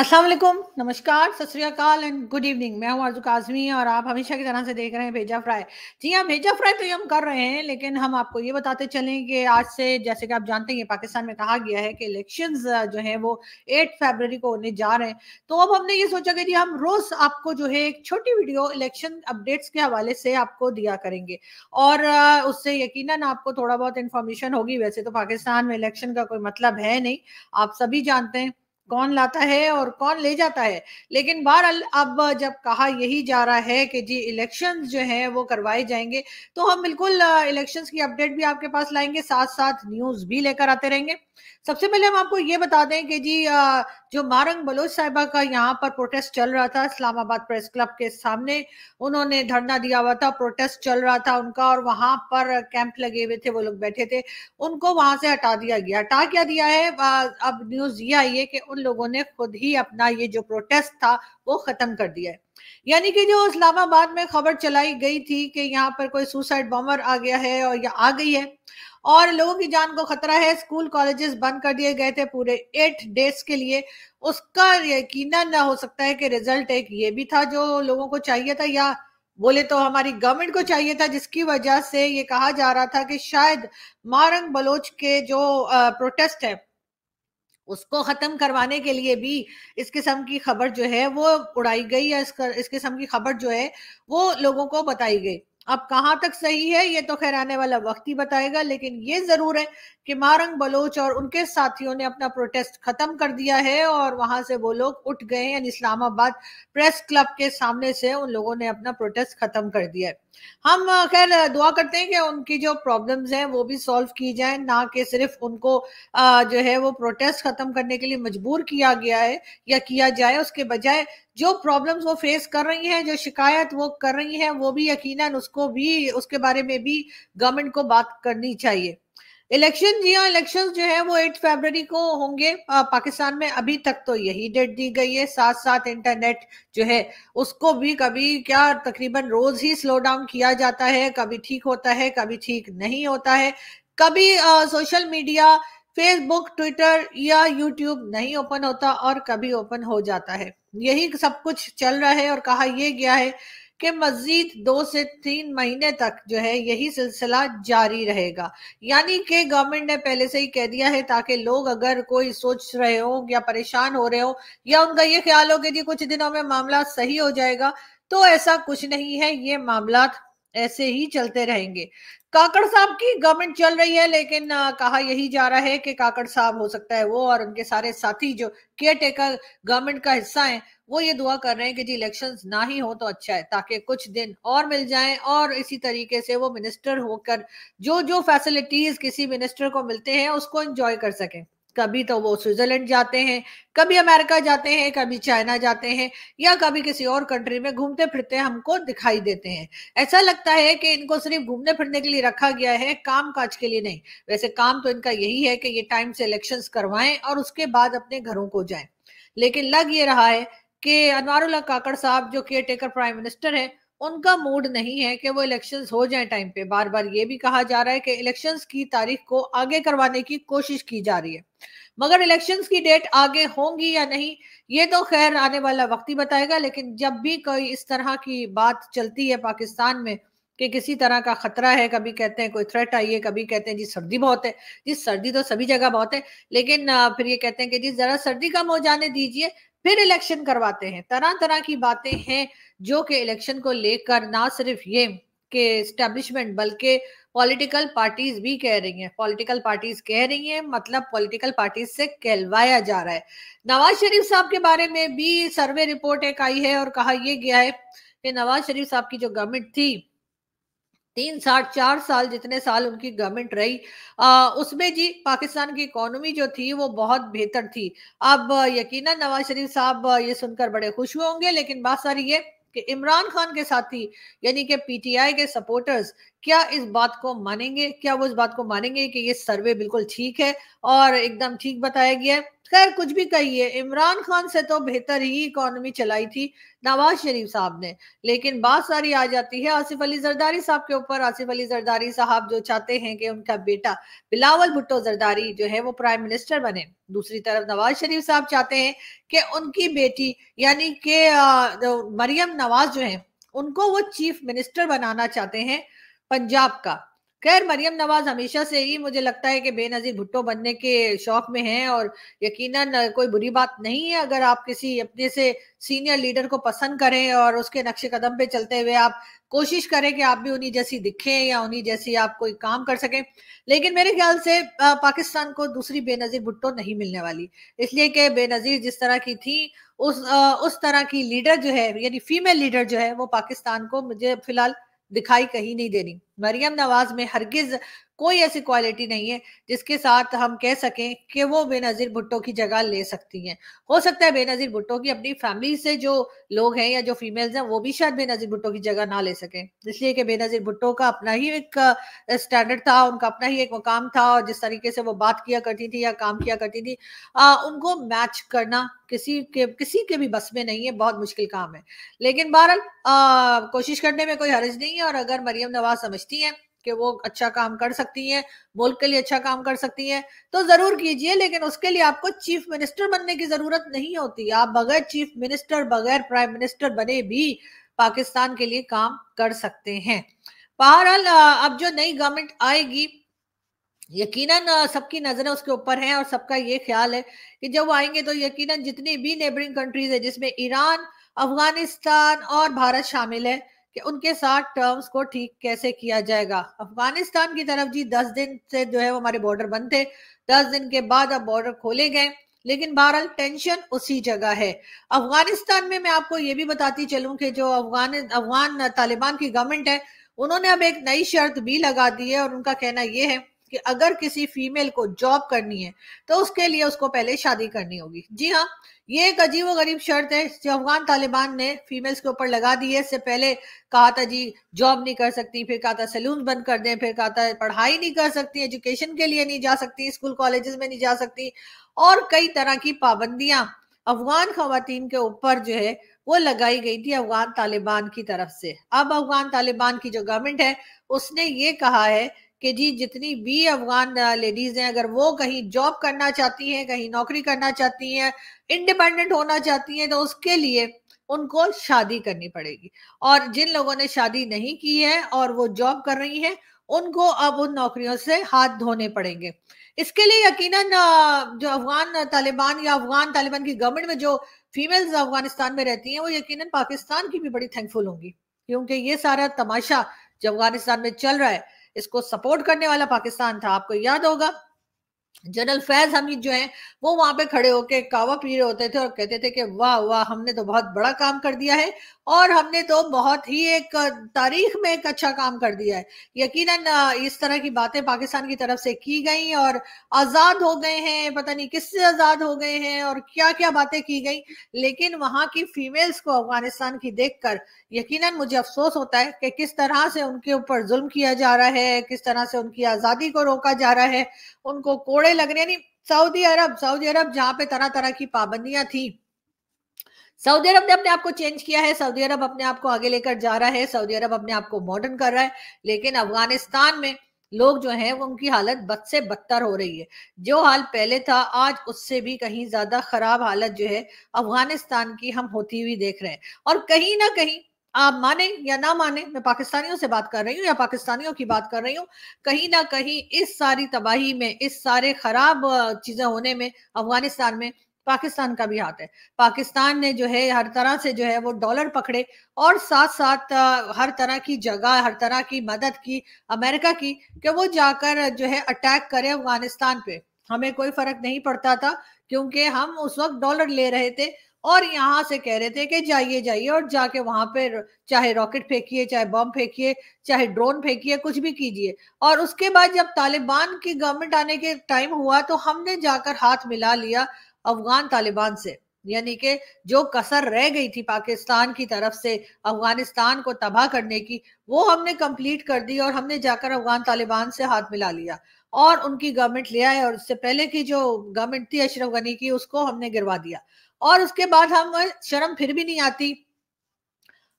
अस्सलाम वालेकुम नमस्कार सत श्रीकाल एंड गुड इवनिंग मैं हूं आरजू काजमी और आप हमेशा की तरह से देख रहे हैं भेजा फ्राई जी हाँ भेजा फ्राई तो ये हम कर रहे हैं लेकिन हम आपको ये बताते चलें कि आज से जैसे कि आप जानते हैं पाकिस्तान में कहा गया है कि इलेक्शन जो है वो एट फेबर को होने जा रहे हैं तो अब हमने ये सोचा कि जी हम रोज आपको जो है एक छोटी वीडियो इलेक्शन अपडेट्स के हवाले से आपको दिया करेंगे और उससे यकीन आपको थोड़ा बहुत इन्फॉर्मेशन होगी वैसे तो पाकिस्तान में इलेक्शन का कोई मतलब है नहीं आप सभी जानते हैं कौन लाता है और कौन ले जाता है लेकिन बहरहाल अब जब कहा यही जा रहा है कि जी इलेक्शंस जो हैं वो करवाए जाएंगे तो हम बिल्कुल इलेक्शंस की अपडेट भी आपके पास लाएंगे साथ साथ न्यूज़ भी लेकर आते रहेंगे सबसे पहले हम आपको ये बता दें कि जी जो मारंग बलोच साहिबा का यहाँ पर प्रोटेस्ट चल रहा था इस्लामाबाद प्रेस क्लब के सामने उन्होंने धरना दिया हुआ था प्रोटेस्ट चल रहा था उनका और वहां पर कैंप लगे हुए थे वो लोग बैठे थे उनको वहां से हटा दिया गया हटा क्या दिया है अब न्यूज ये आई है कि उन लोगों ने खुद ही अपना ये जो प्रोटेस्ट था वो खत्म कर दिया है यानी कि जो इस्लामाबाद में खबर चलाई गई थी कि यहाँ पर कोई सुसाइड बॉम्बर आ गया है और या आ गई है और लोगों की जान को खतरा है स्कूल कॉलेजेस बंद कर दिए गए थे पूरे एट डेज के लिए उसका यकीन ना हो सकता है कि रिजल्ट एक ये भी था जो लोगों को चाहिए था या बोले तो हमारी गवर्नमेंट को चाहिए था जिसकी वजह से ये कहा जा रहा था कि शायद मारंग बलोच के जो प्रोटेस्ट है उसको खत्म करवाने के लिए भी इस किस्म की खबर जो है वो उड़ाई गई या इस, इस किस्म की खबर जो है वो लोगों को बताई गई अब कहाँ तक सही है ये तो खैर आने वाला वक्त ही बताएगा लेकिन ये जरूर है कि मारंग बलोच और उनके साथियों ने अपना प्रोटेस्ट खत्म कर दिया है और वहां से वो लोग उठ गए हैं इस्लामाबाद प्रेस क्लब के सामने से उन लोगों ने अपना प्रोटेस्ट खत्म कर दिया है हम खैर दुआ करते हैं कि उनकी जो प्रॉब्लम्स हैं वो भी सॉल्व की जाए ना कि सिर्फ उनको जो है वो प्रोटेस्ट खत्म करने के लिए मजबूर किया गया है या किया जाए उसके बजाय जो प्रॉब्लम्स वो फेस कर रही हैं जो शिकायत वो कर रही हैं वो भी यकीनन उसको भी उसके बारे में भी गवर्नमेंट को बात करनी चाहिए इलेक्शन जी हाँ इलेक्शन जो है वो एट फरवरी को होंगे पाकिस्तान में अभी तक तो यही डेट दी गई है साथ साथ इंटरनेट जो है उसको भी कभी क्या तकरीबन रोज ही स्लो डाउन किया जाता है कभी ठीक होता है कभी ठीक नहीं होता है कभी आ, सोशल मीडिया फेसबुक ट्विटर या यूट्यूब नहीं ओपन होता और कभी ओपन हो जाता है यही सब कुछ चल रहा है और कहा यह गया है कि मजीद दो से तीन महीने तक जो है यही सिलसिला जारी रहेगा यानी कि गवर्नमेंट ने पहले से ही कह दिया है ताकि लोग अगर कोई सोच रहे हो या परेशान हो रहे हो या उनका ये ख्याल हो कि जी कुछ दिनों में मामला सही हो जाएगा तो ऐसा कुछ नहीं है ये मामला ऐसे ही चलते रहेंगे काकड़ साहब की गवर्नमेंट चल रही है लेकिन आ, कहा यही जा रहा है कि काकड़ साहब हो सकता है वो और उनके सारे साथी जो केयर टेकर गवर्नमेंट का हिस्सा हैं वो ये दुआ कर रहे हैं कि जी इलेक्शन ना ही हो तो अच्छा है ताकि कुछ दिन और मिल जाएं और इसी तरीके से वो मिनिस्टर होकर जो जो फैसिलिटीज किसी मिनिस्टर को मिलते हैं उसको एंजॉय कर सकें कभी तो वो स्विट्जरलैंड जाते हैं कभी अमेरिका जाते हैं कभी चाइना जाते हैं या कभी किसी और कंट्री में घूमते फिरते हमको दिखाई देते हैं ऐसा लगता है कि इनको सिर्फ घूमने फिरने के लिए रखा गया है काम काज के लिए नहीं वैसे काम तो इनका यही है कि ये टाइम से इलेक्शन करवाएं और उसके बाद अपने घरों को जाएं लेकिन लग ये रहा है कि अनवारुल्ला काकड़ साहब जो केयर टेकर प्राइम मिनिस्टर है उनका मूड नहीं है कि वो इलेक्शंस हो जाए टाइम पे बार बार ये भी कहा जा रहा है कि इलेक्शंस की तारीख को आगे करवाने की कोशिश की जा रही है मगर इलेक्शंस की डेट आगे होंगी या नहीं ये तो खैर आने वाला वक्त ही बताएगा लेकिन जब भी कोई इस तरह की बात चलती है पाकिस्तान में कि किसी तरह का खतरा है कभी कहते हैं कोई थ्रेट आई है कभी कहते हैं जी सर्दी बहुत है जी सर्दी तो सभी जगह बहुत है लेकिन फिर ये कहते हैं कि जी जरा सर्दी कम हो जाने दीजिए फिर इलेक्शन करवाते हैं तरह तरह की बातें हैं जो कि इलेक्शन को लेकर ना सिर्फ ये के स्टैब्लिशमेंट बल्कि पॉलिटिकल पार्टीज भी कह रही हैं पॉलिटिकल पार्टीज कह रही हैं मतलब पॉलिटिकल पार्टीज से कहलवाया जा रहा है नवाज शरीफ साहब के बारे में भी सर्वे रिपोर्ट एक आई है और कहा यह गया है कि नवाज शरीफ साहब की जो गवर्नमेंट थी तीन साठ चार साल जितने साल उनकी गवर्नमेंट रही आ, उसमें जी पाकिस्तान की इकोनॉमी जो थी वो बहुत बेहतर थी अब यकीनन नवाज शरीफ साहब ये सुनकर बड़े खुश हुए होंगे लेकिन बात सारी ये कि इमरान खान के साथी यानी कि पीटीआई के सपोर्टर्स क्या इस बात को मानेंगे क्या वो इस बात को मानेंगे कि ये सर्वे बिल्कुल ठीक है और एकदम ठीक बताया गया है खैर कुछ भी कहिए इमरान खान से तो बेहतर ही इकोनॉमी चलाई थी नवाज शरीफ साहब ने लेकिन बात सारी आ जाती है आसिफ अली जरदारी साहब के ऊपर आसिफ अली जरदारी साहब जो चाहते हैं कि उनका बेटा बिलावल भुट्टो जरदारी जो है वो प्राइम मिनिस्टर बने दूसरी तरफ नवाज शरीफ साहब चाहते हैं कि उनकी बेटी यानी के मरियम नवाज जो है उनको वो चीफ मिनिस्टर बनाना चाहते हैं पंजाब का खैर मरियम नवाज हमेशा से ही मुझे लगता है कि बेनजीर भुट्टो बनने के शौक में हैं और यकीनन कोई बुरी बात नहीं है अगर आप किसी अपने से सीनियर लीडर को पसंद करें और उसके नक्शे कदम पे चलते हुए आप कोशिश करें कि आप भी उन्हीं जैसी दिखें या उन्हीं जैसी आप कोई काम कर सकें लेकिन मेरे ख्याल से पाकिस्तान को दूसरी बेनजीर भुट्टो नहीं मिलने वाली इसलिए कि बेनजीर जिस तरह की थी उस उस तरह की लीडर जो है यानी फीमेल लीडर जो है वो पाकिस्तान को मुझे फिलहाल दिखाई कहीं नहीं देनी मरियम नवाज में हरगिज कोई ऐसी क्वालिटी नहीं है जिसके साथ हम कह सकें कि वो बेनज़ीर भुट्टो की जगह ले सकती हैं हो सकता है बेनज़ीर भुट्टो की अपनी फैमिली से जो लोग हैं या जो फीमेल्स हैं वो भी शायद बेनज़ीर भुट्टो की जगह ना ले सकें इसलिए कि बेनज़ीर भुट्टो का अपना ही एक स्टैंडर्ड था उनका अपना ही एक मुकाम था और जिस तरीके से वो बात किया करती थी या काम किया करती थी आ, उनको मैच करना किसी के किसी के भी बस में नहीं है बहुत मुश्किल काम है लेकिन बहरहाल कोशिश करने में कोई हर्ज नहीं है और अगर मरियम नवाज समझती सोचती हैं कि वो अच्छा काम कर सकती हैं मुल्क के लिए अच्छा काम कर सकती हैं तो जरूर कीजिए लेकिन उसके लिए आपको चीफ मिनिस्टर बनने की जरूरत नहीं होती आप बगैर चीफ मिनिस्टर बगैर प्राइम मिनिस्टर बने भी पाकिस्तान के लिए काम कर सकते हैं बहरहाल अब जो नई गवर्नमेंट आएगी यकीनन सबकी नजरें उसके ऊपर हैं और सबका ये ख्याल है कि जब वो आएंगे तो यकीनन जितनी भी नेबरिंग कंट्रीज है जिसमें ईरान अफगानिस्तान और भारत शामिल है कि उनके साथ टर्म्स को ठीक कैसे किया जाएगा अफगानिस्तान की तरफ जी दस दिन से जो है वो हमारे बॉर्डर बंद थे दस दिन के बाद अब बॉर्डर खोले गए लेकिन बहरहाल टेंशन उसी जगह है अफगानिस्तान में मैं आपको ये भी बताती चलूं कि जो अफगान अफगान तालिबान की गवर्नमेंट है उन्होंने अब एक नई शर्त भी लगा दी है और उनका कहना यह है कि अगर किसी फीमेल को जॉब करनी है तो उसके लिए उसको पहले शादी करनी होगी जी हाँ ये एक अजीब गरीब शर्त है जो अफगान तालिबान ने फीमेल्स के ऊपर लगा दी है इससे पहले कहा था जी जॉब नहीं कर सकती फिर कहा था सैलून बंद कर दें फिर कहा था पढ़ाई नहीं कर सकती एजुकेशन के लिए नहीं जा सकती स्कूल कॉलेजेस में नहीं जा सकती और कई तरह की पाबंदियां अफगान खातन के ऊपर जो है वो लगाई गई थी अफगान तालिबान की तरफ से अब अफगान तालिबान की जो गवर्नमेंट है उसने ये कहा है कि जी जितनी भी अफगान लेडीज हैं अगर वो कहीं जॉब करना चाहती हैं कहीं नौकरी करना चाहती हैं इंडिपेंडेंट होना चाहती हैं तो उसके लिए उनको शादी करनी पड़ेगी और जिन लोगों ने शादी नहीं की है और वो जॉब कर रही हैं उनको अब उन नौकरियों से हाथ धोने पड़ेंगे इसके लिए यकीनन जो अफगान तालिबान या अफगान तालिबान की गवर्नमेंट में जो फीमेल्स अफगानिस्तान में रहती हैं वो यकीनन पाकिस्तान की भी बड़ी थैंकफुल होंगी क्योंकि ये सारा तमाशा जो अफगानिस्तान में चल रहा है इसको सपोर्ट करने वाला पाकिस्तान था आपको याद होगा जनरल फैज हमीद जो है वो वहां पे खड़े होके कावा पी रहे होते थे और कहते थे कि वाह वाह हमने तो बहुत बड़ा काम कर दिया है और हमने तो बहुत ही एक तारीख में एक अच्छा काम कर दिया है यकीनन इस तरह की बातें पाकिस्तान की तरफ से की गई और आज़ाद हो गए हैं पता नहीं किससे आज़ाद हो गए हैं और क्या क्या बातें की गई लेकिन वहां की फीमेल्स को अफगानिस्तान की देख कर यकीनन मुझे अफसोस होता है कि किस तरह से उनके ऊपर जुल्म किया जा रहा है किस तरह से उनकी आज़ादी को रोका जा रहा है उनको कोर्ट कोड़े लग रहे हैं सऊदी अरब सऊदी अरब जहां पे तरह तरह की पाबंदियां थी सऊदी अरब ने अपने आप को चेंज किया है सऊदी अरब अपने आप को आगे लेकर जा रहा है सऊदी अरब अपने आप को मॉडर्न कर रहा है लेकिन अफगानिस्तान में लोग जो हैं वो उनकी हालत बद से बदतर हो रही है जो हाल पहले था आज उससे भी कहीं ज्यादा खराब हालत जो है अफगानिस्तान की हम होती हुई देख रहे हैं और कहीं ना कहीं आप माने या ना माने मैं पाकिस्तानियों से बात कर रही हूँ या पाकिस्तानियों की बात कर रही हूँ कहीं ना कहीं इस सारी तबाही में इस सारे खराब चीजें होने में अफगानिस्तान में पाकिस्तान का भी हाथ है पाकिस्तान ने जो है हर तरह से जो है वो डॉलर पकड़े और साथ साथ हर तरह की जगह हर तरह की मदद की अमेरिका की कि वो जाकर जो है अटैक करे अफगानिस्तान पे हमें कोई फर्क नहीं पड़ता था क्योंकि हम उस वक्त डॉलर ले रहे थे और यहाँ से कह रहे थे कि जाइए जाइए और जाके वहां पे चाहे रॉकेट फेंकिए चाहे बम फेंकिए चाहे ड्रोन फेंकिए कुछ भी कीजिए और उसके बाद जब तालिबान की गवर्नमेंट आने के टाइम हुआ तो हमने जाकर हाथ मिला लिया अफगान तालिबान से यानी कि जो कसर रह गई थी पाकिस्तान की तरफ से अफगानिस्तान को तबाह करने की वो हमने कंप्लीट कर दी और हमने जाकर अफगान तालिबान से हाथ मिला लिया और उनकी गवर्नमेंट ले आए और उससे पहले की जो गवर्नमेंट थी अशरफ गनी की उसको हमने गिरवा दिया और उसके बाद हम शर्म फिर भी नहीं आती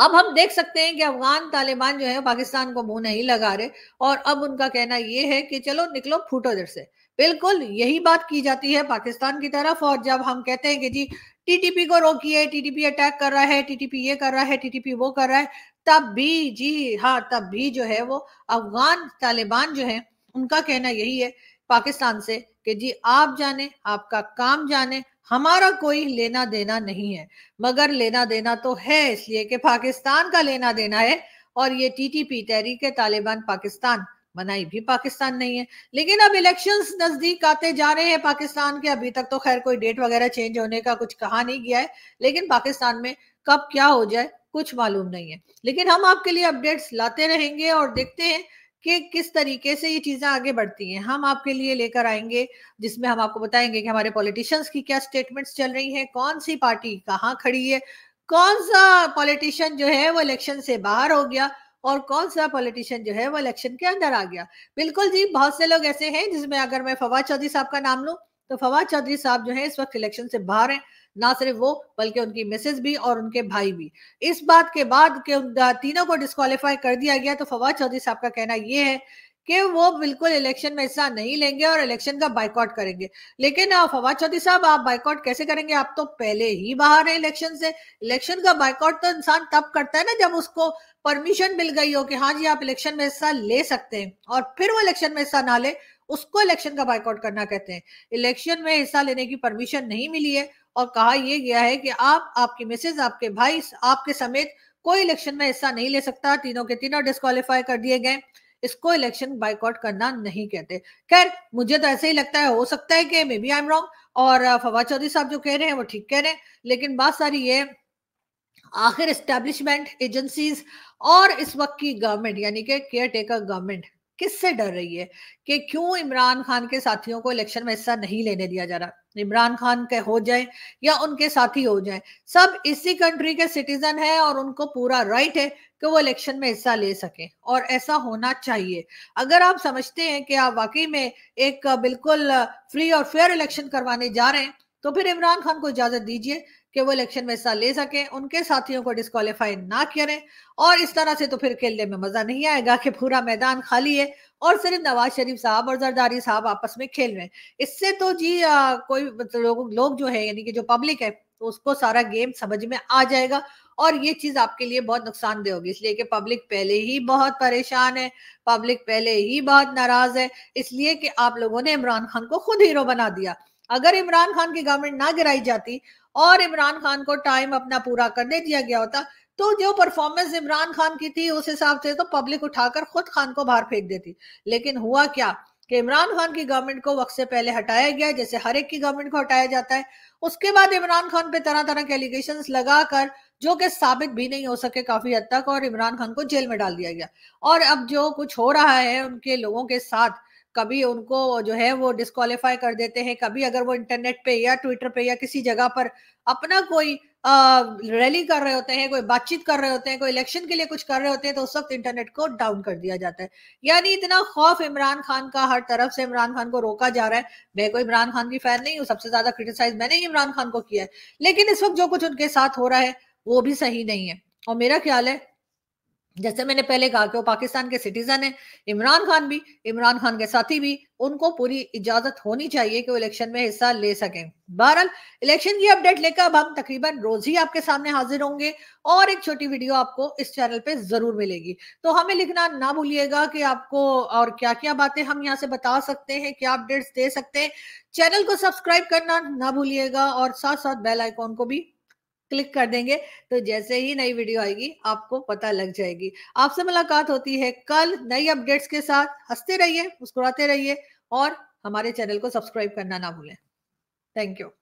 अब हम देख सकते हैं कि अफगान तालिबान जो है पाकिस्तान को मुंह नहीं लगा रहे और अब उनका कहना यह है कि चलो निकलो फूटो इधर से बिल्कुल यही बात की जाती है पाकिस्तान की तरफ और जब हम कहते हैं कि जी टीटीपी को रोकिए टीटीपी अटैक कर रहा है टीटीपी ये कर रहा है टीटीपी वो कर रहा है तब भी जी हाँ तब भी जो है वो अफगान तालिबान जो है उनका कहना यही है पाकिस्तान से कि जी आप जाने आपका काम जाने हमारा कोई लेना देना नहीं है मगर लेना देना तो है इसलिए कि पाकिस्तान का लेना देना है और ये टीटीपी तहरीक तालिबान पाकिस्तान बनाई भी पाकिस्तान नहीं है लेकिन अब इलेक्शंस नजदीक आते जा रहे हैं पाकिस्तान के अभी तक तो खैर कोई डेट वगैरह चेंज होने का कुछ कहा नहीं गया है लेकिन पाकिस्तान में कब क्या हो जाए कुछ मालूम नहीं है लेकिन हम आपके लिए अपडेट्स लाते रहेंगे और देखते हैं कि किस तरीके से ये चीजें आगे बढ़ती हैं हम आपके लिए लेकर आएंगे जिसमें हम आपको बताएंगे कि हमारे पॉलिटिशियंस की क्या स्टेटमेंट्स चल रही हैं कौन सी पार्टी कहाँ खड़ी है कौन सा पॉलिटिशियन जो है वो इलेक्शन से बाहर हो गया और कौन सा पॉलिटिशियन जो है वो इलेक्शन के अंदर आ गया बिल्कुल जी बहुत से लोग ऐसे हैं जिसमें अगर मैं फवाद चौधरी साहब का नाम लूँ तो फवाद चौधरी साहब जो है इस वक्त इलेक्शन से बाहर हैं ना सिर्फ वो बल्कि उनकी मिसेज भी और उनके भाई भी इस बात के बाद के तीनों को डिस्कालीफाई कर दिया गया तो फवाद चौधरी साहब का कहना ये है कि वो बिल्कुल इलेक्शन में हिस्सा नहीं लेंगे और इलेक्शन का बाइकआउट करेंगे लेकिन फवाद चौधरी साहब आप बाइकआउट कैसे करेंगे आप तो पहले ही बाहर है इलेक्शन से इलेक्शन का बाइकआउट तो इंसान तब करता है ना जब उसको परमिशन मिल गई हो कि हाँ जी आप इलेक्शन में हिस्सा ले सकते हैं और फिर वो इलेक्शन में हिस्सा ना ले उसको इलेक्शन का बाइकआउट करना कहते हैं इलेक्शन में हिस्सा लेने की परमिशन नहीं मिली है और कहा यह गया है कि आप आपकी मिसेज आपके भाई आपके समेत कोई इलेक्शन में हिस्सा नहीं ले सकता तीनों के तीनों डिस्कालीफाई कर दिए गए इसको इलेक्शन बाइकआउट करना नहीं कहते खैर मुझे तो ऐसे ही लगता है हो सकता है कि may be I am wrong और फवाद चौधरी साहब जो कह रहे हैं वो ठीक कह रहे हैं लेकिन बात सारी ये आखिर इस्टेब्लिशमेंट एजेंसीज और इस वक्त की गवर्नमेंट यानी कि केयर टेकर गवर्नमेंट किससे डर रही है कि क्यों इमरान खान के साथियों को इलेक्शन में हिस्सा नहीं लेने दिया जा रहा इमरान खान के हो जाए या उनके साथी हो जाए सब इसी कंट्री के सिटीजन है और उनको पूरा राइट है कि वो इलेक्शन में हिस्सा ले सकें और ऐसा होना चाहिए अगर आप समझते हैं कि आप वाकई में एक बिल्कुल फ्री और फेयर इलेक्शन करवाने जा रहे हैं तो फिर इमरान खान को इजाजत दीजिए કેવો ઇલેક્શન વૈસા લે સકે ઉનકે સાથીઓ કો ડિસ્ક્વોલિફાય ના કરે ઓર ઇસ તરહ સે તો ફિર ખેલ દે મે મજા નહીં આયેગા કે પૂરા મેદાન ખાલી હે ઓર સિર્ફ નવાઝ શરીફ સાહબ ઓર જરદારી સાહબ આપસ મે ખેલ રહે ઇસસે તો જી કોઈ મતલબ લોગ જો હે યની કે જો પબ્લિક હે ઉસકો સارا ગેમ સમજ મે આ જાયેગા ઓર યે ચીઝ આપકે લિયે બહોત નુકસાન દેયોગી ઇસલિયે કે પબ્લિક પહેલે હી બહોત પરેશાન હે પબ્લિક પહેલે હી બહોત નારાજ હે ઇસલિયે કે આપ લોકો ને इमरान खान કો ખુદ હીરો બના દિયા અગર इमरान खान કે ગવર્નમેન્ટ ના ગirai જાતી और इमरान खान को टाइम अपना पूरा करने दिया गया होता तो जो परफॉर्मेंस इमरान खान की थी उस हिसाब से तो पब्लिक उठाकर खुद खान को बाहर फेंक देती लेकिन हुआ क्या कि इमरान खान की गवर्नमेंट को वक्त से पहले हटाया गया जैसे हर एक की गवर्नमेंट को हटाया जाता है उसके बाद इमरान खान पे तरह तरह के एलिगेशन लगाकर जो कि साबित भी नहीं हो सके काफी हद तक और इमरान खान को जेल में डाल दिया गया और अब जो कुछ हो रहा है उनके लोगों के साथ कभी उनको जो है वो डिस्कालीफाई कर देते हैं कभी अगर वो इंटरनेट पे या ट्विटर पे या किसी जगह पर अपना कोई रैली कर रहे होते हैं कोई बातचीत कर रहे होते हैं कोई इलेक्शन के लिए कुछ कर रहे होते हैं तो उस वक्त इंटरनेट को डाउन कर दिया जाता है यानी इतना खौफ इमरान खान का हर तरफ से इमरान खान को रोका जा रहा है मैं कोई इमरान खान की फैन नहीं हूँ सबसे ज्यादा क्रिटिसाइज मैंने ही इमरान खान को किया है लेकिन इस वक्त जो कुछ उनके साथ हो रहा है वो भी सही नहीं है और मेरा ख्याल है जैसे मैंने पहले कहा कि वो पाकिस्तान के सिटीजन है इमरान खान भी इमरान खान के साथी भी उनको पूरी इजाजत होनी चाहिए कि वो इलेक्शन में हिस्सा ले सकें बहरहाल इलेक्शन की अपडेट लेकर अब हम तकरीबन रोज ही आपके सामने हाजिर होंगे और एक छोटी वीडियो आपको इस चैनल पे जरूर मिलेगी तो हमें लिखना ना भूलिएगा कि आपको और क्या क्या बातें हम यहाँ से बता सकते हैं क्या अपडेट्स दे सकते हैं चैनल को सब्सक्राइब करना ना भूलिएगा और साथ साथ बेल आइकॉन को भी क्लिक कर देंगे तो जैसे ही नई वीडियो आएगी आपको पता लग जाएगी आपसे मुलाकात होती है कल नई अपडेट्स के साथ हंसते रहिए मुस्कुराते रहिए और हमारे चैनल को सब्सक्राइब करना ना भूलें थैंक यू